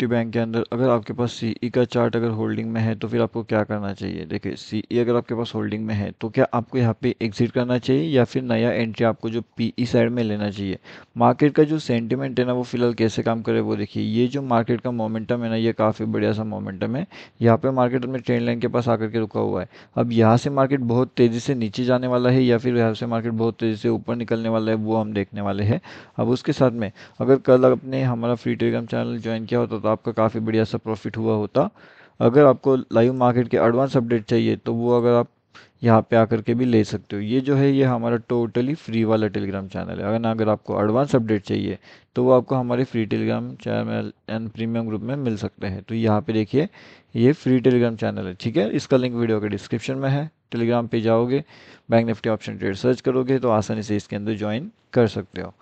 Nifty bank के अंदर अगर आपके पास सी e का चार्ट अगर होल्डिंग में है तो फिर आपको क्या करना चाहिए देखिए सी e अगर आपके पास होल्डिंग में है तो क्या आपको यहाँ पे एग्जिट करना चाहिए या फिर नया एंट्री आपको जो पी साइड e में लेना चाहिए मार्केट का जो सेंटिमेंट है ना वो फिलहाल कैसे काम करे वो देखिए ये जो मार्केट का मोमेंटम है ना ये काफ़ी बढ़िया सा मोमेंटम है यहाँ पर मार्केट अपने ट्रेंड लाइन के पास आकर के रुका हुआ है अब यहाँ से मार्केट बहुत तेज़ी से नीचे जाने वाला है या फिर यहाँ से मार्केट बहुत तेज़ी से ऊपर निकलने वाला है वो हम देखने वाले हैं अब उसके साथ में अगर कल अपने हमारा फ्री टेलीग्राम चैनल ज्वाइन किया होता तो तो आपका काफ़ी बढ़िया सा प्रॉफिट हुआ होता अगर आपको लाइव मार्केट के एडवांस अपडेट चाहिए तो वो अगर आप यहाँ पे आकर के भी ले सकते हो ये जो है ये हमारा टोटली फ्री वाला टेलीग्राम चैनल है अगर ना अगर आपको एडवांस अपडेट चाहिए तो वो आपको हमारे free Telegram channel and premium group में मिल सकते हैं तो यहाँ पे देखिए ये फ्री टेलीग्राम चैनल है ठीक है इसका लिंक वीडियो के डिस्क्रिप्शन में है टेलीग्राम पर जाओगे bank Nifty option trade search करोगे तो आसानी से इसके अंदर ज्वाइन कर सकते हो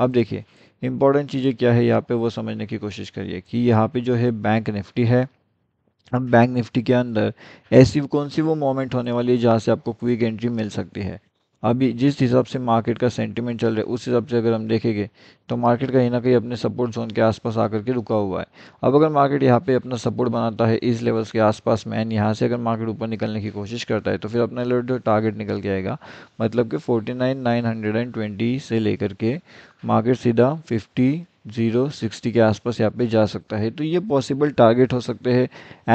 अब देखिए इंपॉर्टेंट चीज़ें क्या है यहाँ पे वो समझने की कोशिश करिए कि यहाँ पे जो है बैंक निफ्टी है अब बैंक निफ्टी के अंदर ऐसी कौन सी वो मोमेंट होने वाली है जहाँ से आपको क्विक एंट्री मिल सकती है अभी जिस हिसाब से मार्केट का सेंटीमेंट चल रहा है उस हिसाब से अगर हम देखेंगे तो मार्केट कहीं ना कहीं अपने सपोर्ट जोन के आसपास आकर के रुका हुआ है अब अगर मार्केट यहाँ पे अपना सपोर्ट बनाता है इस लेवल्स के आसपास मैन यहाँ से अगर मार्केट ऊपर निकलने की कोशिश करता है तो फिर अपना जो टारगेट निकल के आएगा मतलब कि forty nine nine hundred and twenty से लेकर के मार्केट सीधा फिफ्टी जीरो सिक्सटी के आसपास यहाँ पे जा सकता है तो ये पॉसिबल टारगेट हो सकते हैं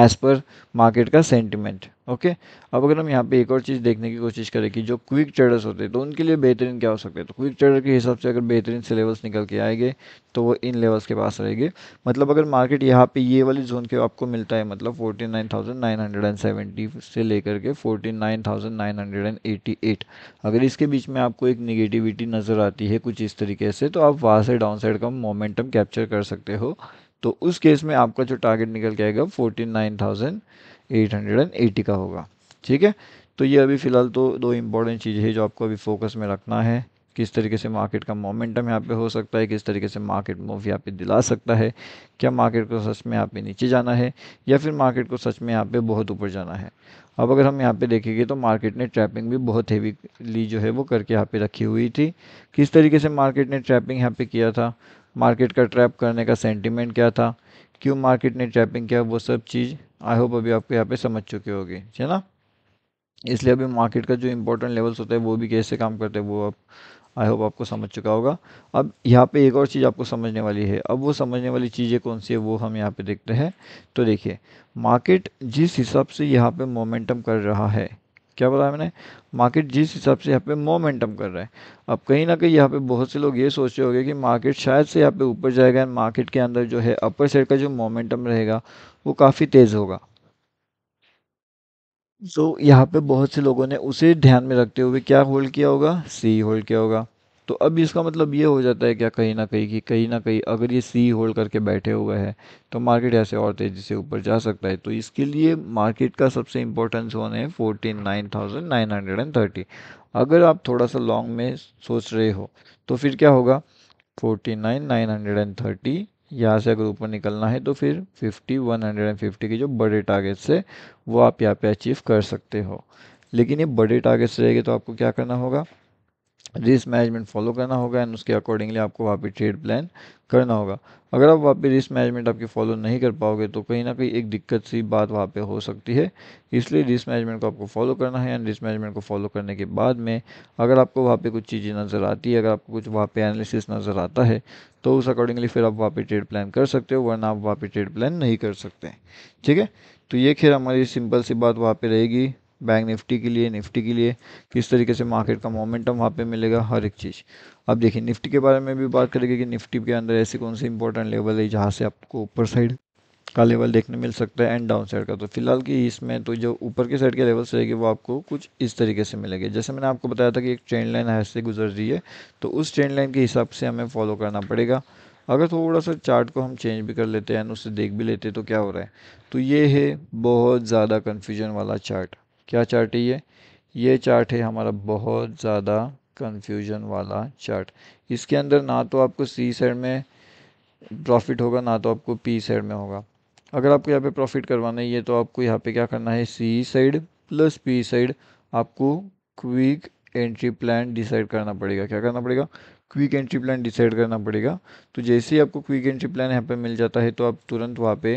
एज़ पर मार्केट का सेंटिमेंट ओके अब अगर हम यहाँ पे एक और चीज़ देखने की कोशिश करें कि जो क्विक ट्रेडर्स होते हैं तो उनके लिए बेहतरीन क्या हो सकते हैं तो क्विक ट्रेडर के हिसाब से अगर बेहतरीन से लेवल्स निकल के आएंगे तो वो इन लेवल्स के पास रहेंगे मतलब अगर मार्केट यहाँ पे ये वाली जोन के आपको मिलता है मतलब forty nine thousand nine hundred and seventy से लेकर के forty nine thousand nine hundred and eighty eight अगर इसके बीच में आपको एक निगेटिविटी नज़र आती है कुछ इस तरीके से तो आप वहाँ से डाउन साइड का मोमेंटम कैप्चर कर सकते हो तो उस केस में आपका जो टारगेट निकल के आएगा फोर्टी नाइन थाउजेंड 880 का होगा ठीक है तो ये अभी फ़िलहाल तो दो इम्पॉर्टेंट चीज़ है जो आपको अभी फोकस में रखना है किस तरीके से मार्केट का मोमेंटम यहाँ पे हो सकता है किस तरीके से मार्केट मूव यहाँ पे दिला सकता है क्या मार्केट को सच में यहाँ पे नीचे जाना है या फिर मार्केट को सच में यहाँ पे बहुत ऊपर जाना है अब अगर हम यहाँ पे देखेंगे तो मार्केट ने ट्रैपिंग भी बहुत हेवीली जो है वो करके यहाँ पे रखी हुई थी किस तरीके से मार्केट ने ट्रैपिंग यहाँ पर किया था मार्केट का ट्रैप करने का सेंटिमेंट क्या था क्यों मार्केट ने ट्रैपिंग किया वो सब चीज़ आई होप अभी आपको यहाँ पे समझ चुके होगे है ना इसलिए अभी मार्केट का जो इंपॉर्टेंट लेवल्स होते हैं वो भी कैसे काम करते हैं वो आप आई होप आपको समझ चुका होगा अब यहाँ पे एक और चीज़ आपको समझने वाली है अब वो समझने वाली चीज़ें कौन सी है वो हम यहाँ पे देखते हैं तो देखिए मार्केट जिस हिसाब से यहाँ पे मोमेंटम कर रहा है क्या बताया मैंने मार्केट जिस हिसाब से यहाँ पे मोमेंटम कर रहा है अब कहीं ना कहीं यहाँ पे बहुत से लोग ये सोच रहे होंगे कि मार्केट शायद से यहाँ पे ऊपर जाएगा एंड मार्केट के अंदर जो है अपर साइड का जो मोमेंटम रहेगा वो काफ़ी तेज़ होगा तो यहाँ पे बहुत से लोगों ने उसे ध्यान में रखते हुए क्या होल्ड किया होगा सी होल्ड किया होगा तो अब इसका मतलब ये हो जाता है क्या कहीं ना कहीं कि कहीं ना कहीं अगर ये सी होल्ड करके बैठे हुए हैं तो मार्केट ऐसे और तेज़ी से ऊपर जा सकता है तो इसके लिए मार्केट का सबसे इंपॉर्टेंस होने है fourteen nine thousand nine hundred and thirty अगर आप थोड़ा सा लॉन्ग में सोच रहे हो तो फिर क्या होगा forty nine nine hundred and thirty यहाँ से अगर ऊपर निकलना है तो फिर fifty one hundred and fifty के जो बड़े टारगेट्स है वो आप यहाँ पे अचीव कर सकते हो लेकिन ये बड़े टारगेट्स रहेंगे तो आपको क्या करना होगा रिस्क मैनेजमेंट फॉलो करना होगा एंड उसके अकॉर्डिंगली आपको वहाँ पर ट्रेड प्लान करना होगा अगर आप वहाँ पे रिस्क मैनेजमेंट आपकी फॉलो नहीं कर पाओगे तो कहीं ना कहीं एक दिक्कत सी बात वहाँ पे हो सकती है इसलिए रिस्क मैनेजमेंट को आपको फॉलो करना है एंड रिस्क मैनेजमेंट को फॉलो करने के बाद में अगर आपको वहाँ पर कुछ चीज़ें नज़र आती है अगर आपको कुछ वहाँ पर एनालिसिस नज़र आता है तो उस अकॉर्डिंगली फिर आप वहाँ पर ट्रेड प्लान कर सकते हो वरना आप वहाँ पर ट्रेड प्लान नहीं कर सकते ठीक है तो ये खैर हमारी सिंपल सी बात वहाँ पर रहेगी बैंक निफ्टी के लिए निफ्टी के लिए किस तरीके से मार्केट का मोमेंटम वहाँ पे मिलेगा हर एक चीज़ अब देखिए निफ्टी के बारे में भी बात करेंगे कि निफ्टी के अंदर ऐसे कौन से इंपॉर्टेंट लेवल है जहाँ से आपको ऊपर साइड का लेवल देखने मिल सकता है एंड डाउन साइड का तो फिलहाल की इसमें तो जो ऊपर के साइड के लेवल्स रहेगी वो आपको कुछ इस तरीके से मिलेंगे जैसे मैंने आपको बताया था कि एक ट्रेंड लाइन ऐसे से गुजर रही है तो उस ट्रेंड लाइन के हिसाब से हमें फॉलो करना पड़ेगा अगर थोड़ा सा चार्ट को हम चेंज भी कर लेते हैं उसे देख भी लेते तो क्या हो रहा है तो ये है बहुत ज़्यादा कन्फ्यूजन वाला चार्ट क्या चार्ट है ये ये चार्ट है हमारा बहुत ज़्यादा कन्फ्यूजन वाला चार्ट इसके अंदर ना तो आपको सी साइड में प्रॉफिट होगा ना तो आपको पी साइड में होगा अगर आपको यहाँ पे प्रॉफिट करवाना है ये तो आपको यहाँ पे क्या करना है C side plus P side आपको क्विक एंट्री प्लान डिसाइड करना पड़ेगा क्या करना पड़ेगा क्विक एंट्री प्लान डिसाइड करना पड़ेगा तो जैसे ही आपको क्विक एंट्री प्लान यहाँ पे मिल जाता है तो आप तुरंत वहाँ पे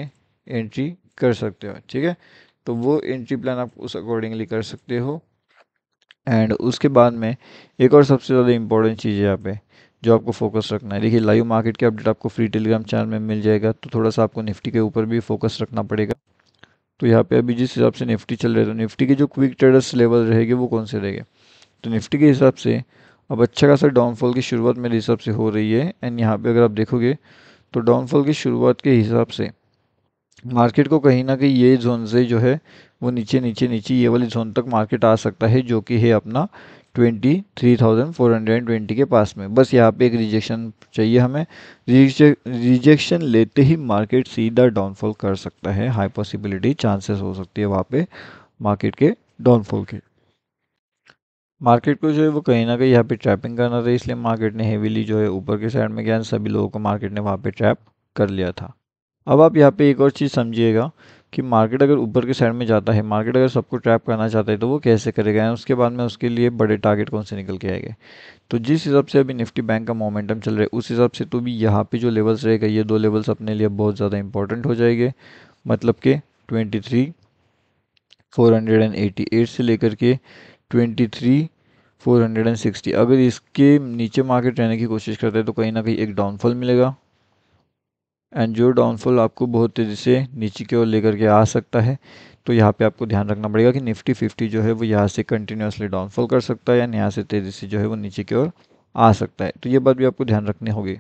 एंट्री कर सकते हो ठीक है तो वो एंट्री प्लान आप उस अकॉर्डिंगली कर सकते हो एंड उसके बाद में एक और सबसे ज़्यादा इंपॉर्टेंट चीज़ है यहाँ पे जो आपको फोकस रखना है देखिए लाइव मार्केट के अपडेट आपको फ्री टेलीग्राम चैनल में मिल जाएगा तो थोड़ा सा आपको निफ्टी के ऊपर भी फोकस रखना पड़ेगा तो यहाँ पे अभी जिस हिसाब से निफ्टी चल रहे तो निफ्टी के जो क्विक ट्रेडर्स लेवल रहेगी वो कौन से रहेंगे तो निफ्टी के हिसाब से अब अच्छा खासा डाउनफॉल की शुरुआत मेरे हिसाब से हो रही है एंड यहाँ पर अगर आप देखोगे तो डाउनफॉल की शुरुआत के हिसाब से मार्केट को कहीं ना कहीं ये जोन से जो है वो नीचे नीचे नीचे ये वाले जोन तक मार्केट आ सकता है जो कि है अपना twenty three thousand four hundred and twenty के पास में बस यहाँ पे एक रिजेक्शन चाहिए हमें रिजेक्शन लेते ही मार्केट सीधा डाउनफॉल कर सकता है हाई पॉसिबिलिटी चांसेस हो सकती है वहाँ पे मार्केट के डाउनफॉल के मार्केट को जो है वो कहीं ना कहीं यहाँ पे ट्रैपिंग करना था इसलिए मार्केट ने हेवीली जो है ऊपर के साइड में गया सभी लोगों को मार्केट ने वहाँ पर ट्रैप कर लिया था अब आप यहाँ पे एक और चीज़ समझिएगा कि मार्केट अगर ऊपर के साइड में जाता है मार्केट अगर सबको ट्रैप करना चाहता है तो वो कैसे करेगा उसके बाद में उसके लिए बड़े टारगेट कौन से निकल के आएंगे तो जिस हिसाब से अभी निफ्टी बैंक का मोमेंटम चल रहा है उस हिसाब से तो भी यहाँ पे जो लेवल्स रहेगा ये दो लेवल्स अपने लिए बहुत ज़्यादा इंपॉर्टेंट हो जाएंगे मतलब कि twenty three four hundred and eight से लेकर के twenty three four hundred and sixty अगर इसके नीचे मार्केट रहने की कोशिश करते हैं तो कहीं ना कहीं एक डाउनफॉल मिलेगा एंड जो डाउनफॉल आपको बहुत तेज़ी से नीचे की ओर लेकर के आ सकता है तो यहाँ पे आपको ध्यान रखना पड़ेगा कि निफ्टी फिफ्टी जो है वो यहाँ से कंटिन्यूसली डाउनफॉल कर सकता है यानी यहाँ से तेज़ी से जो है वो नीचे की ओर आ सकता है तो ये बात भी आपको ध्यान रखनी होगी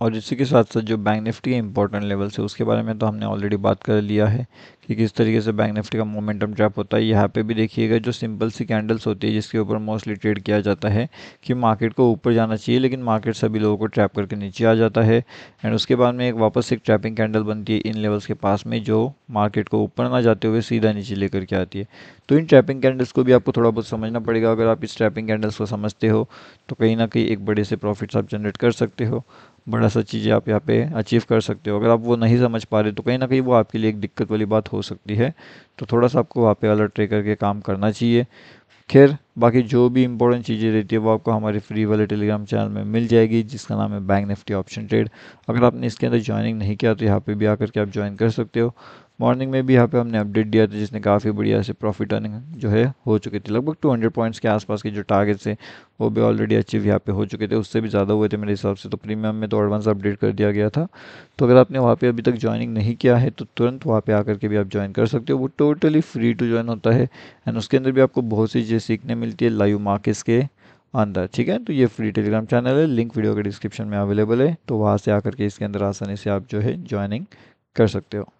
और इसी के साथ साथ जो बैंक निफ्टी है इंपॉर्टेंट लेवल से उसके बारे में तो हमने ऑलरेडी बात कर लिया है कि किस तरीके से बैंक निफ्टी का मोमेंटम ट्रैप होता है यहाँ पे भी देखिएगा जो सिंपल सी कैंडल्स होती है जिसके ऊपर मोस्टली ट्रेड किया जाता है कि मार्केट को ऊपर जाना चाहिए लेकिन मार्केट सभी लोगों को ट्रैप करके नीचे आ जाता है एंड उसके बाद में एक वापस एक ट्रैपिंग कैंडल बनती है इन लेवल्स के पास में जो मार्केट को ऊपर ना जाते हुए सीधा नीचे लेकर के आती है तो इन ट्रैपिंग कैंडल्स को भी आपको थोड़ा बहुत समझना पड़ेगा अगर आप इस ट्रैपिंग कैंडल्स को समझते हो तो कहीं ना कहीं एक बड़े से प्रॉफिट्स आप जनरेट कर सकते हो बड़ा सा चीज़ें आप यहाँ पे अचीव कर सकते हो अगर आप वो नहीं समझ पा रहे तो कहीं ना कहीं वो आपके लिए एक दिक्कत वाली बात हो सकती है तो थोड़ा सा आपको वहाँ पे अलर्ट रह करके काम करना चाहिए खैर बाकी जो भी इंपॉर्टेंट चीज़ें रहती है वो आपको हमारे फ्री वाले टेलीग्राम चैनल में मिल जाएगी जिसका नाम है बैंक निफ्टी ऑप्शन ट्रेड अगर आपने इसके अंदर ज्वाइनिंग नहीं किया तो यहाँ पे भी आकर के आप ज्वाइन कर सकते हो मॉर्निंग में भी यहाँ पे हमने अपडेट दिया था जिसने काफ़ी बढ़िया से प्रॉफिट अर्निंग जो है हो चुकी थी लगभग 200 पॉइंट्स के आसपास के जो टारगेट्स थे वो भी ऑलरेडी अचीव यहाँ पे हो चुके थे उससे भी ज़्यादा हुए थे मेरे हिसाब से तो प्रीमियम में तो एडवांस अपडेट कर दिया गया था तो अगर आपने वहाँ पर अभी तक ज्वाइनिंग नहीं किया है तो तुरंत वहाँ पर आकर के भी आप ज्वाइन कर सकते हो वो टोटली फ्री टू ज्वाइन होता है एंड उसके अंदर भी आपको बहुत सी चीज़ें सीखने मिली मिलती है लाइव मार्केट्स के अंदर ठीक है तो ये फ्री टेलीग्राम चैनल है लिंक वीडियो के डिस्क्रिप्शन में अवेलेबल है तो वहाँ से आकर के इसके अंदर आसानी से आप जो है ज्वाइनिंग कर सकते हो